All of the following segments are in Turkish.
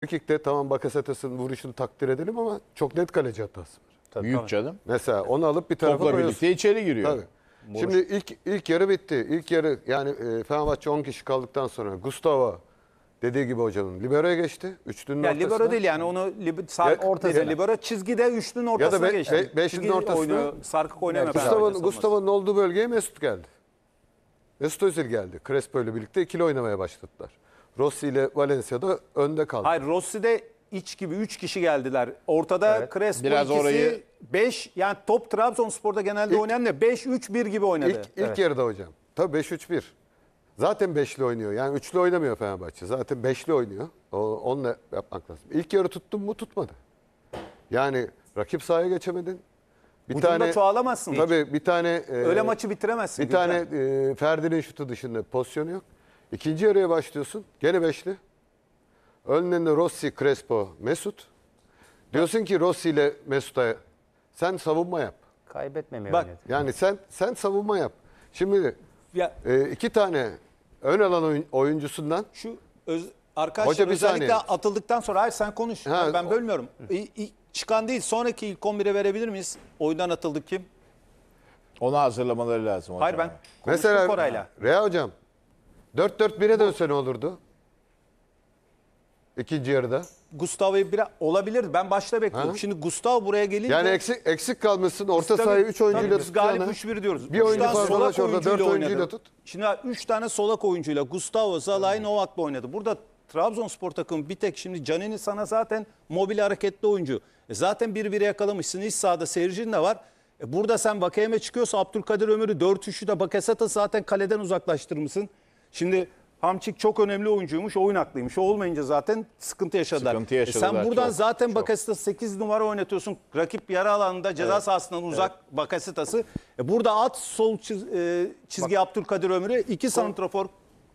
Frikik'te tamam Bakasetas'ın vuruşunu takdir edelim ama çok net kaleci hatası var. Büyük Tabii. canım. Mesela onu alıp bir tarafa Topla koyuyorsun. birlikte içeri giriyor. Tabii. Şimdi ilk ilk yarı bitti. İlk yarı yani e, Fenerbahçe 10 kişi kaldıktan sonra Gustavo dediği gibi hocanın libero'ya geçti. Üçlünün Ya ortasına. libero değil yani onu lib- sar- Ya- ortada. ya- libero çizgide üçlünün ortasına be- geçti. be- beşinin Çizgi ortasına- oyunu, sarkık oynamaya Gustavo, Gustavo'nun olduğu bölgeye Mesut geldi. Mesut Özil geldi. Crespo ile birlikte ikili oynamaya başladılar. Rossi ile Valencia'da önde kaldı. Hayır Rossi'de iç gibi 3 kişi geldiler. Ortada Evet. Crespo Biraz ikisi, orayı- 5 yani top Trabzonspor'da genelde İlk- oynayan ne? 5-3-1 gibi oynadı. İlk, ilk yarıda hocam. Tabii 5-3-1. Zaten 5'li oynuyor. Yani 3'lü oynamıyor Fenerbahçe. Zaten 5'li oynuyor. O, onunla yapmak lazım. İlk yarı tuttun mu tutmadı. Yani rakip sahaya geçemedin. Bir Ucunda çoğalamazsın. Tabii bir tane e, Öyle maçı bitiremezsin. Bir Gülcan. tane e, Ferdi'nin şutu dışında pozisyonu yok. İkinci yarıya başlıyorsun. Gene beşli. Önlerinde Rossi, Crespo, Mesut. Diyorsun ki Rossi ile Mesut'a sen savunma yap. Kaybetmemeye Bak, oynadı. Yani sen sen savunma yap. Şimdi Ya e, iki tane ön alan oyun- oyuncusundan şu öz, arkadaşlar Hoca bir özellikle saniye. atıldıktan sonra hayır sen konuş. Ha, ben o- bölmüyorum. İ- ilk çıkan değil sonraki ilk 11'e verebilir miyiz? Oyundan atıldı kim? Onu hazırlamaları lazım hocam. Hayır ben konuştum Mesela Koray'la. Rea hocam 4-4-1'e dönse ne olurdu? İkinci yarıda. Gustavo'yu biraz olabilir. Ben başta bekliyordum. Ha? Şimdi Gustavo buraya gelince Yani eksik eksik kalmışsın. Orta sahayı 3 oyuncuyla Biz tutacağına. galip 3-1 diyoruz. Bir oyuncu tane farklı solak orada 4 oyuncuyla, oynadı. tut. Şimdi 3 tane solak oyuncuyla Gustavo, Zalai, Novak'la oynadı. Burada Trabzonspor takımı bir tek şimdi Canini sana zaten mobil hareketli oyuncu. E zaten bir bire yakalamışsın. İç sahada seyircin de var. E burada sen Vakeyeme çıkıyorsa Abdülkadir Ömür'ü 4-3'ü de Bakaset'i zaten kaleden uzaklaştırmışsın. Şimdi Hamçik çok önemli oyuncuymuş, oyun haklıymış. O olmayınca zaten sıkıntı yaşadılar. Sıkıntı yaşadılar. E sen buradan çok, zaten çok. Bakasitas 8 numara oynatıyorsun. Rakip yara alanında ceza evet. sahasından uzak evet. Bakasitas'ı. E burada at sol çiz, e, çizgi Bak. Abdülkadir Ömür'ü iki santrafor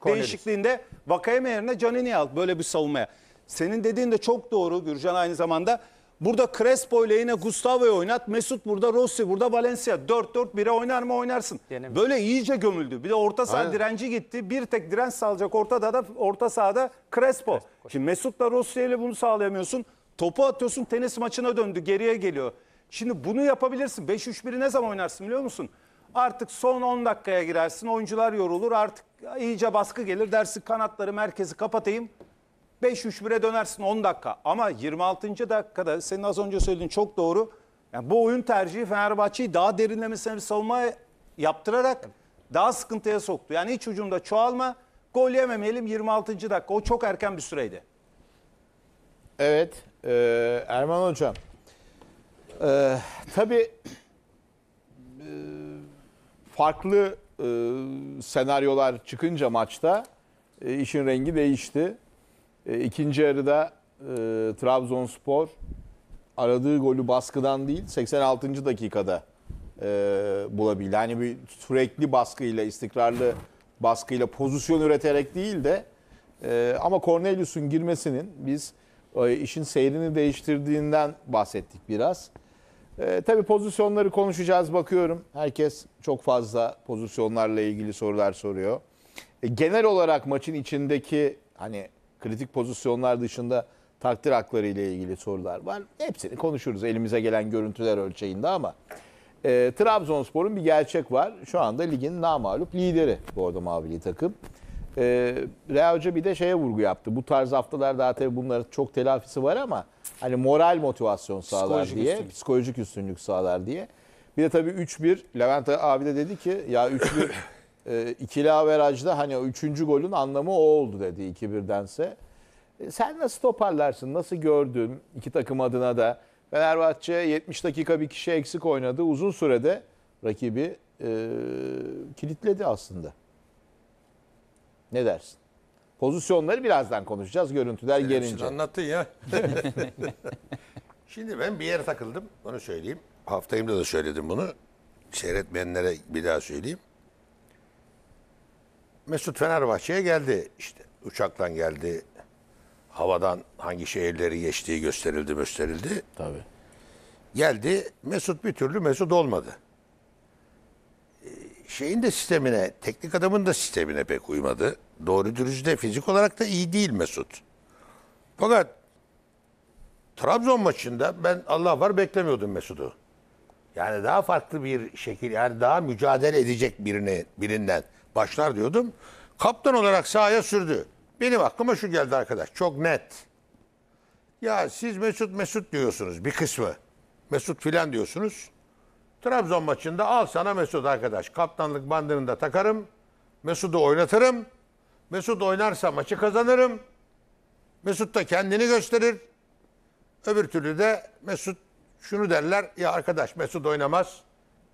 değişikliğinde Vakayeme yerine Canini al böyle bir savunmaya. Senin dediğin de çok doğru Gürcan aynı zamanda. Burada Crespo ile yine Gustavo'yu oynat. Mesut burada, Rossi burada, Valencia. 4-4-1'e oynar mı oynarsın. Yenemiz. Böyle iyice gömüldü. Bir de orta saha direnci gitti. Bir tek direnç sağlayacak ortada da orta sahada Crespo. Crespo. Şimdi Mesut'la Rossi ile bunu sağlayamıyorsun. Topu atıyorsun tenis maçına döndü. Geriye geliyor. Şimdi bunu yapabilirsin. 5-3-1'i ne zaman oynarsın biliyor musun? Artık son 10 dakikaya girersin. Oyuncular yorulur. Artık iyice baskı gelir. Dersin kanatları merkezi kapatayım. 5-3-1'e dönersin 10 dakika. Ama 26. dakikada senin az önce söylediğin çok doğru. Yani bu oyun tercihi Fenerbahçe'yi daha derinlemesine bir savunma yaptırarak daha sıkıntıya soktu. Yani hiç ucumda çoğalma, gol yememeyelim 26. dakika. O çok erken bir süreydi. Evet, e, Erman Hocam. E, tabii e, farklı e, senaryolar çıkınca maçta e, işin rengi değişti. E, ikinci yarıda e, Trabzonspor aradığı golü baskıdan değil 86. dakikada e, bulabildi. Yani bir sürekli baskıyla, istikrarlı baskıyla pozisyon üreterek değil de e, ama Cornelius'un girmesinin biz e, işin seyrini değiştirdiğinden bahsettik biraz. E, tabii pozisyonları konuşacağız bakıyorum. Herkes çok fazla pozisyonlarla ilgili sorular soruyor. E, genel olarak maçın içindeki hani kritik pozisyonlar dışında takdir hakları ile ilgili sorular var. Hepsini konuşuruz elimize gelen görüntüler ölçeğinde ama e, Trabzonspor'un bir gerçek var. Şu anda ligin namalup lideri bu arada Mavili takım. E, Rea Hoca bir de şeye vurgu yaptı. Bu tarz haftalar daha tabii bunların çok telafisi var ama hani moral motivasyon sağlar psikolojik diye, üstünlük. psikolojik üstünlük sağlar diye. Bir de tabii 3-1 Levent abi de dedi ki ya 3-1 e, ikili averajda hani o üçüncü golün anlamı o oldu dedi 2-1'dense. E, ee, sen nasıl toparlarsın? Nasıl gördün iki takım adına da? Fenerbahçe 70 dakika bir kişi eksik oynadı. Uzun sürede rakibi e, kilitledi aslında. Ne dersin? Pozisyonları birazdan konuşacağız. Görüntüler Senin gelince. Anlattın ya. Şimdi ben bir yere takıldım. Onu söyleyeyim. Haftayımda da söyledim bunu. Seyretmeyenlere bir daha söyleyeyim. Mesut Fenerbahçe'ye geldi işte. Uçaktan geldi. Havadan hangi şehirleri geçtiği gösterildi, gösterildi. Tabii. Geldi. Mesut bir türlü Mesut olmadı. Ee, şeyin de sistemine, teknik adamın da sistemine pek uymadı. Doğru dürüst de fizik olarak da iyi değil Mesut. Fakat Trabzon maçında ben Allah var beklemiyordum Mesut'u. Yani daha farklı bir şekil, yani daha mücadele edecek birini birinden başlar diyordum. Kaptan olarak sahaya sürdü. Benim aklıma şu geldi arkadaş. Çok net. Ya siz Mesut Mesut diyorsunuz bir kısmı. Mesut filan diyorsunuz. Trabzon maçında al sana Mesut arkadaş. Kaptanlık bandını da takarım. Mesut'u oynatırım. Mesut oynarsa maçı kazanırım. Mesut da kendini gösterir. Öbür türlü de Mesut şunu derler. Ya arkadaş Mesut oynamaz.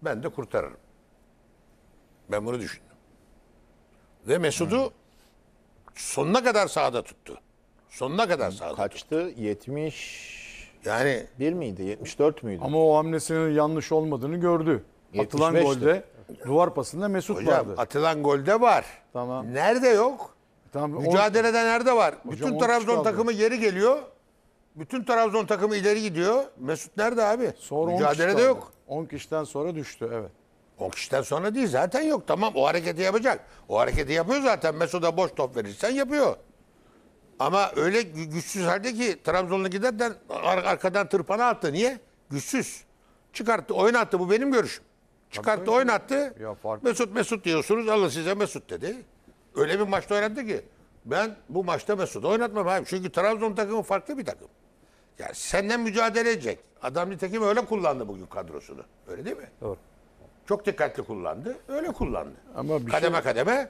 Ben de kurtarırım. Ben bunu düşündüm. Ve Mesut'u sonuna kadar sahada tuttu. Sonuna kadar sağda. Kaçtı? Tuttu. 70 yani bir miydi? 74 müydü? Ama o hamlesinin yanlış olmadığını gördü. Atılan golde duvar pasında Mesut Hocam, vardı. Atılan golde var. Tamam. Nerede yok? Tamam, Mücadelede on... nerede var? Hocam, Bütün Trabzon takımı geri geliyor. Bütün Trabzon takımı ileri gidiyor. Mesut nerede abi? Sonra Mücadelede yok. 10 kişiden sonra düştü evet. 10 kişiden sonra değil zaten yok. Tamam o hareketi yapacak. O hareketi yapıyor zaten. Mesut'a boş top verirsen yapıyor. Ama öyle güçsüz halde ki Trabzon'a giderken ar arkadan tırpanı attı. Niye? Güçsüz. Çıkarttı, oynattı. Bu benim görüşüm. Çıkarttı, oynattı. Ya fark... Mesut Mesut diyorsunuz. Allah size Mesut dedi. Öyle bir maçta oynadı ki. Ben bu maçta Mesut'u oynatmam abi. Çünkü Trabzon takımı farklı bir takım. Yani senden mücadele edecek. Adam nitekim öyle kullandı bugün kadrosunu. Öyle değil mi? Doğru. Çok dikkatli kullandı. Öyle kullandı. Ama bir şey- kademe şey... kademe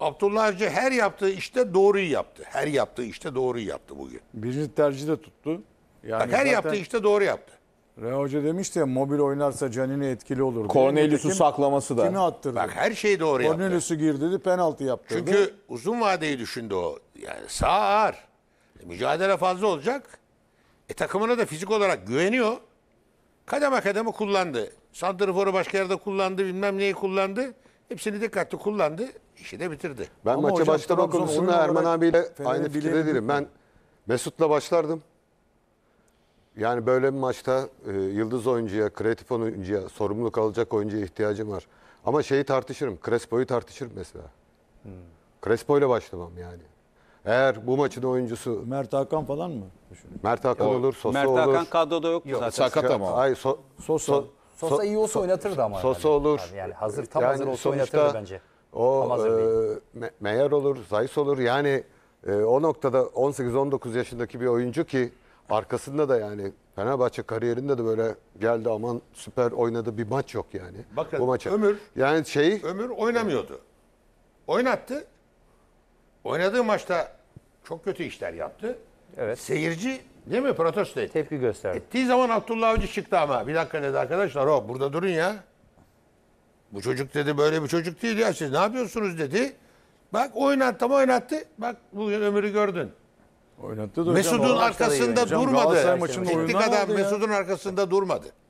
Abdullah Avcı her yaptığı işte doğruyu yaptı. Her yaptığı işte doğruyu yaptı bugün. Birinci tercih de tuttu. Yani Bak her yaptığı işte doğru yaptı. Reha Hoca demişti ya mobil oynarsa Canini etkili olur. Cornelius'u saklaması da. Kimi attırdı? Bak her şey doğru yaptı. Cornelius'u girdi dedi penaltı yaptı. Çünkü uzun vadeyi düşündü o. Yani sağ ağır. E, mücadele fazla olacak. E takımına da fizik olarak güveniyor. Kadem akademi kullandı. Santrfor'u başka yerde kullandı, bilmem neyi kullandı. Hepsini dikkatli kullandı, işi de bitirdi. Ben Ama maça hocam, başlama konusunda Erman abiyle aynı fikirde değilim. Ben Mesut'la başlardım. Yani böyle bir maçta e, yıldız oyuncuya, kreatif oyuncuya, sorumluluk alacak oyuncuya ihtiyacım var. Ama şeyi tartışırım, Crespo'yu tartışırım mesela. Hmm. Crespo'yla başlamam yani. Eğer bu maçın oyuncusu Mert Hakan falan mı? Mert Hakan olur, Sosa Mert olur. Hakan kadroda yok, yok zaten. Sakat ama. Ay, so, Sosa. So, Sosa iyi olsa so, oynatırdı ama. Sosa yani. olur. Yani hazır tam yani hazır olsa oynatırdı bence. O e, me Meyer olur, Zayis olur. Yani e, o noktada 18-19 yaşındaki bir oyuncu ki arkasında da yani Fenerbahçe kariyerinde de böyle geldi aman süper oynadı bir maç yok yani. Bakın bu maça. Ömür yani şey Ömür oynamıyordu. Oynattı. Oynadığı maçta çok kötü işler yaptı. Evet. Seyirci değil mi protesto etti. Tepki gösterdi. Ettiği zaman Abdullah Avcı çıktı ama. Bir dakika dedi arkadaşlar o burada durun ya. Bu çocuk dedi böyle bir çocuk değil ya siz ne yapıyorsunuz dedi. Bak oynattı mı oynattı. Bak bugün ömrü gördün. Oynattı da Mesut'un arkasında durmadı. Gittik Mesut'un arkasında durmadı.